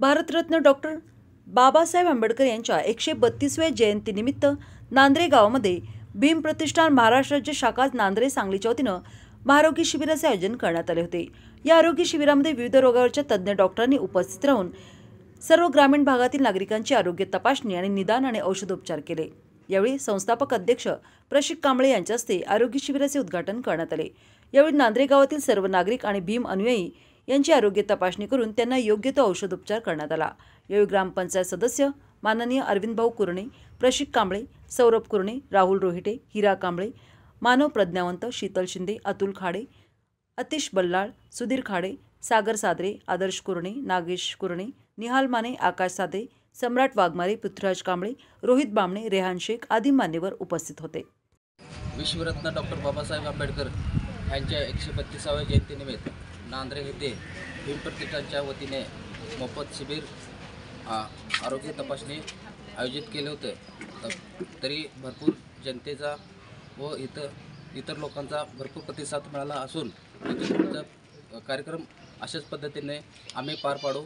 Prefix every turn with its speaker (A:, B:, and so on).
A: Bharat Ratna doctor Babasaheb Ambedkar यांच्या एकशे बत्तीसव्या जयंतीनिमित्त नांद्रे गावामध्ये भीम प्रतिष्ठान महाराष्ट्र राज्य शाखा नांद्रे सांगलीच्या वतीनं महारोगी शिबिराचे आयोजन करण्यात आले होते या आरोग्य शिबिरामध्ये विविध रोगावरच्या तज्ज्ञ डॉक्टरांनी उपस्थित राहून सर्व ग्रामीण भागातील नागरिकांची आरोग्य तपासणी आणि निदान आणि औषधोपचार केले यावेळी संस्थापक अध्यक्ष प्रशिक कांबळे यांच्या हस्ते आरोग्य शिबिराचे उद्घाटन करण्यात आले यावेळी नांद्रे गावातील सर्व नागरिक आणि भीम अनुयायी यांची आरोग्य तपासणी करून त्यांना योग्य तो औषधोपचार करण्यात आला यावेळी ग्रामपंचायत सदस्य माननीय अरविंद भाऊ कुरणे प्रशिक कांबळे सौरभ कुरणे राहुल रोहिटे हिरा कांबळे मानव प्रज्ञावंत शीतल शिंदे अतुल खाडे अतिश बल्लाळ सुधीर खाडे सागर सादरे आदर्श कुरणे नागेश कुरणे निहाल माने आकाश सादरे सम्राट वाघमारे पृथ्वीराज कांबळे रोहित बामणे रेहान शेख आदी मान्यवर उपस्थित होते
B: विश्वरत्न डॉक्टर बाबासाहेब आंबेडकर यांच्या एकशे बत्तीसाव्या जयंतीनिमित्त नांद्रे येथे भीम वतीने मोफत शिबिर आरोग्य तपासणी आयोजित केले होते तरी भरपूर जनतेचा व इतर इतर लोकांचा भरपूर प्रतिसाद मिळाला असून कार्यक्रम अशाच पद्धतीने आम्ही पार पाडू